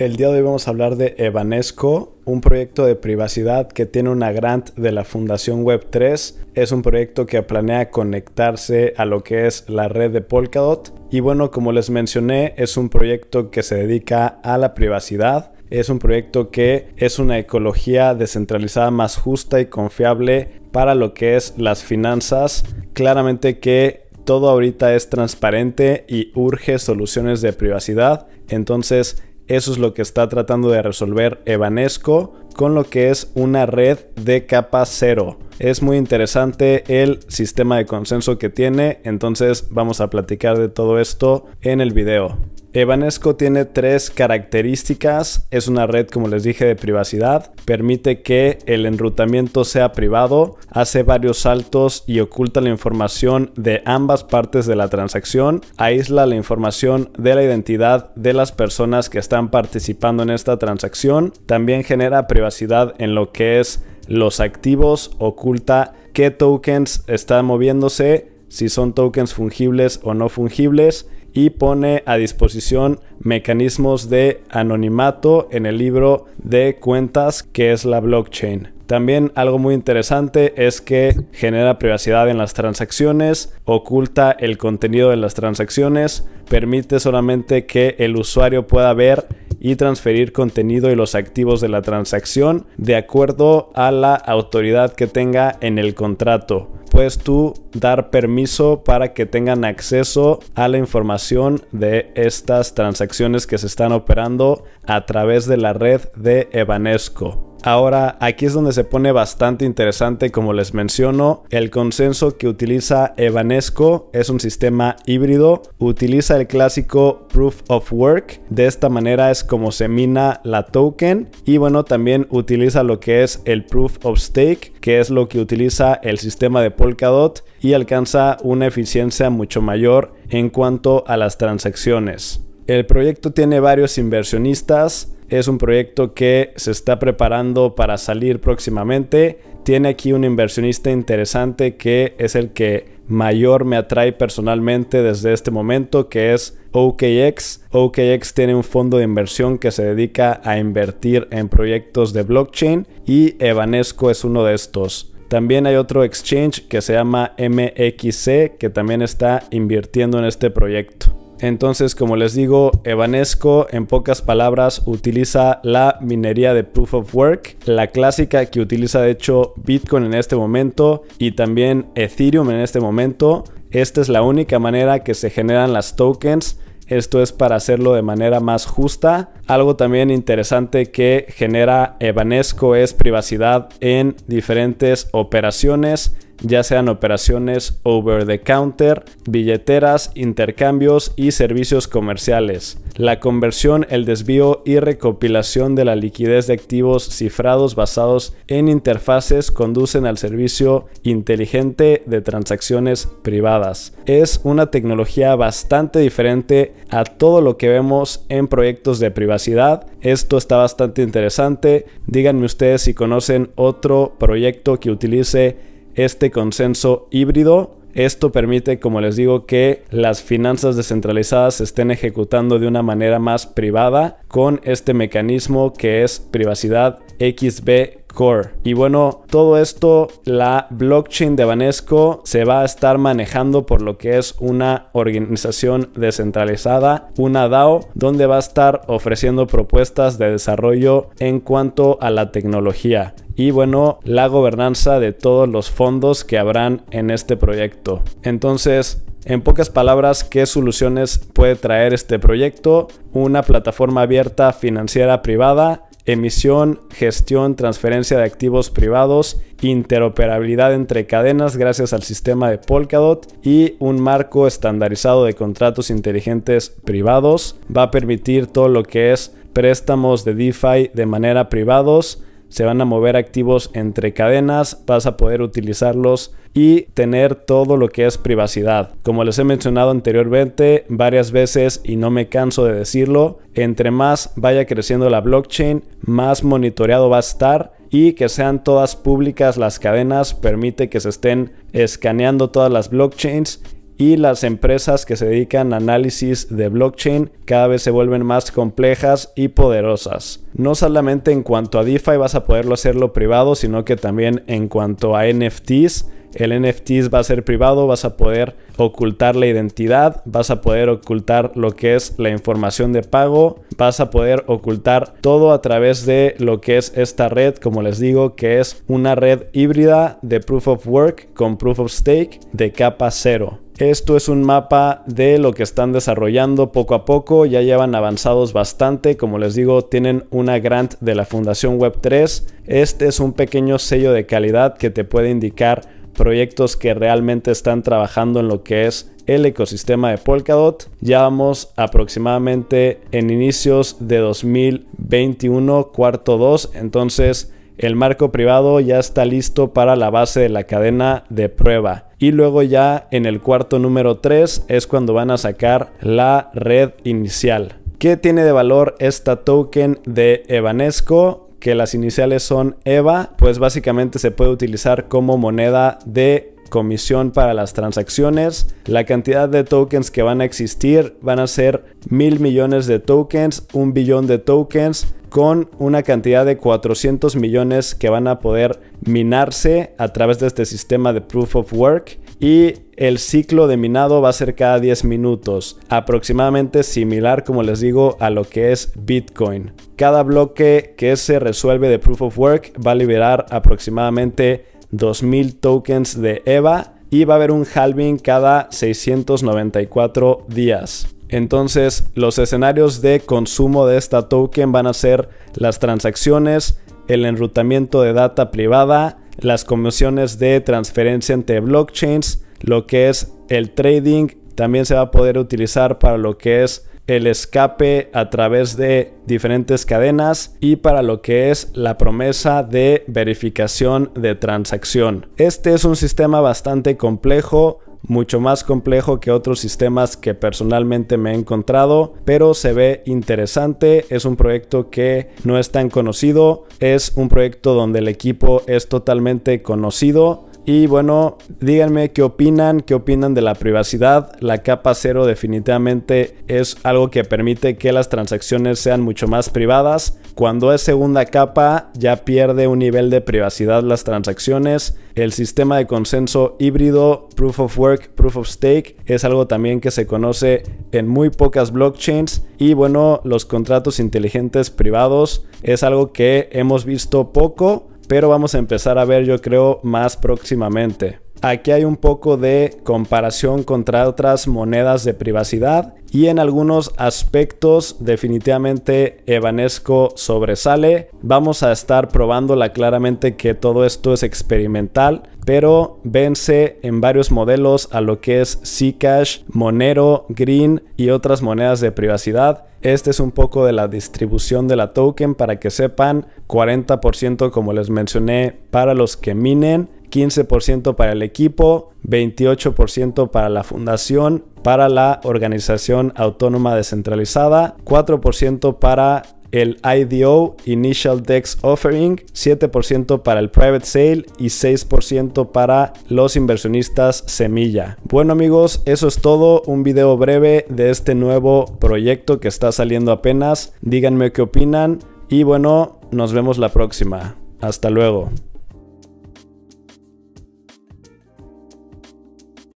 El día de hoy vamos a hablar de Evanesco, un proyecto de privacidad que tiene una grant de la Fundación Web3. Es un proyecto que planea conectarse a lo que es la red de Polkadot. Y bueno, como les mencioné, es un proyecto que se dedica a la privacidad. Es un proyecto que es una ecología descentralizada más justa y confiable para lo que es las finanzas. Claramente que todo ahorita es transparente y urge soluciones de privacidad. Entonces, eso es lo que está tratando de resolver Evanesco con lo que es una red de capa cero. Es muy interesante el sistema de consenso que tiene, entonces vamos a platicar de todo esto en el video. Evanesco tiene tres características. Es una red, como les dije, de privacidad. Permite que el enrutamiento sea privado, hace varios saltos y oculta la información de ambas partes de la transacción, aísla la información de la identidad de las personas que están participando en esta transacción, también genera privacidad en lo que es los activos, oculta qué tokens están moviéndose, si son tokens fungibles o no fungibles, y pone a disposición mecanismos de anonimato en el libro de cuentas que es la blockchain. También algo muy interesante es que genera privacidad en las transacciones, oculta el contenido de las transacciones, permite solamente que el usuario pueda ver y transferir contenido y los activos de la transacción de acuerdo a la autoridad que tenga en el contrato. Puedes tú dar permiso para que tengan acceso a la información de estas transacciones que se están operando a través de la red de Evanesco. Ahora, aquí es donde se pone bastante interesante, como les menciono, el consenso que utiliza Evanesco es un sistema híbrido, utiliza el clásico Proof of Work, de esta manera es como se mina la token y bueno, también utiliza lo que es el Proof of Stake, que es lo que utiliza el sistema de Polkadot y alcanza una eficiencia mucho mayor en cuanto a las transacciones. El proyecto tiene varios inversionistas, es un proyecto que se está preparando para salir próximamente. Tiene aquí un inversionista interesante que es el que mayor me atrae personalmente desde este momento, que es OKX. OKX tiene un fondo de inversión que se dedica a invertir en proyectos de blockchain y Evanesco es uno de estos. También hay otro exchange que se llama MXC que también está invirtiendo en este proyecto. Entonces, como les digo, Evanesco en pocas palabras utiliza la minería de Proof of Work, la clásica que utiliza de hecho Bitcoin en este momento y también Ethereum en este momento. Esta es la única manera que se generan las tokens. Esto es para hacerlo de manera más justa. Algo también interesante que genera Evanesco es privacidad en diferentes operaciones ya sean operaciones over the counter, billeteras, intercambios y servicios comerciales. La conversión, el desvío y recopilación de la liquidez de activos cifrados basados en interfaces conducen al servicio inteligente de transacciones privadas. Es una tecnología bastante diferente a todo lo que vemos en proyectos de privacidad. Esto está bastante interesante. Díganme ustedes si conocen otro proyecto que utilice este consenso híbrido. Esto permite, como les digo, que las finanzas descentralizadas se estén ejecutando de una manera más privada con este mecanismo que es privacidad XB Core. Y bueno, todo esto, la blockchain de Banesco se va a estar manejando por lo que es una organización descentralizada, una DAO, donde va a estar ofreciendo propuestas de desarrollo en cuanto a la tecnología y bueno, la gobernanza de todos los fondos que habrán en este proyecto. Entonces, en pocas palabras, ¿qué soluciones puede traer este proyecto? Una plataforma abierta financiera privada emisión, gestión, transferencia de activos privados, interoperabilidad entre cadenas gracias al sistema de Polkadot y un marco estandarizado de contratos inteligentes privados. Va a permitir todo lo que es préstamos de DeFi de manera privados, se van a mover activos entre cadenas, vas a poder utilizarlos y tener todo lo que es privacidad. Como les he mencionado anteriormente varias veces y no me canso de decirlo, entre más vaya creciendo la blockchain, más monitoreado va a estar y que sean todas públicas las cadenas permite que se estén escaneando todas las blockchains y las empresas que se dedican a análisis de blockchain cada vez se vuelven más complejas y poderosas. No solamente en cuanto a DeFi vas a poderlo hacerlo privado, sino que también en cuanto a NFTs. El NFTs va a ser privado, vas a poder ocultar la identidad, vas a poder ocultar lo que es la información de pago, vas a poder ocultar todo a través de lo que es esta red, como les digo, que es una red híbrida de proof of work con proof of stake de capa cero. Esto es un mapa de lo que están desarrollando poco a poco, ya llevan avanzados bastante, como les digo, tienen una grant de la Fundación Web3. Este es un pequeño sello de calidad que te puede indicar proyectos que realmente están trabajando en lo que es el ecosistema de Polkadot. Ya vamos aproximadamente en inicios de 2021, cuarto 2, entonces el marco privado ya está listo para la base de la cadena de prueba. Y luego ya en el cuarto número 3 es cuando van a sacar la red inicial. ¿Qué tiene de valor esta token de Evanesco? que las iniciales son EVA, pues básicamente se puede utilizar como moneda de comisión para las transacciones. La cantidad de tokens que van a existir van a ser mil millones de tokens, un billón de tokens con una cantidad de 400 millones que van a poder minarse a través de este sistema de proof of work y el ciclo de minado va a ser cada 10 minutos, aproximadamente similar como les digo a lo que es Bitcoin. Cada bloque que se resuelve de proof of work va a liberar aproximadamente 2000 tokens de EVA y va a haber un halving cada 694 días. Entonces, los escenarios de consumo de esta token van a ser las transacciones, el enrutamiento de data privada, las comisiones de transferencia entre blockchains, lo que es el trading también se va a poder utilizar para lo que es el escape a través de diferentes cadenas y para lo que es la promesa de verificación de transacción. Este es un sistema bastante complejo, mucho más complejo que otros sistemas que personalmente me he encontrado, pero se ve interesante, es un proyecto que no es tan conocido, es un proyecto donde el equipo es totalmente conocido y bueno, díganme qué opinan, qué opinan de la privacidad. La capa cero definitivamente es algo que permite que las transacciones sean mucho más privadas. Cuando es segunda capa ya pierde un nivel de privacidad las transacciones. El sistema de consenso híbrido, proof of work, proof of stake, es algo también que se conoce en muy pocas blockchains. Y bueno, los contratos inteligentes privados es algo que hemos visto poco, pero vamos a empezar a ver yo creo más próximamente. Aquí hay un poco de comparación contra otras monedas de privacidad y en algunos aspectos definitivamente Evanesco sobresale. Vamos a estar probándola claramente que todo esto es experimental, pero vence en varios modelos a lo que es Zcash, Monero, Green y otras monedas de privacidad. Este es un poco de la distribución de la token para que sepan, 40% como les mencioné para los que minen, 15% para el equipo, 28% para la fundación, para la organización autónoma descentralizada, 4% para el IDO, Initial Dex Offering, 7% para el private sale y 6% para los inversionistas semilla. Bueno amigos, eso es todo, un video breve de este nuevo proyecto que está saliendo apenas. Díganme qué opinan y bueno, nos vemos la próxima. Hasta luego.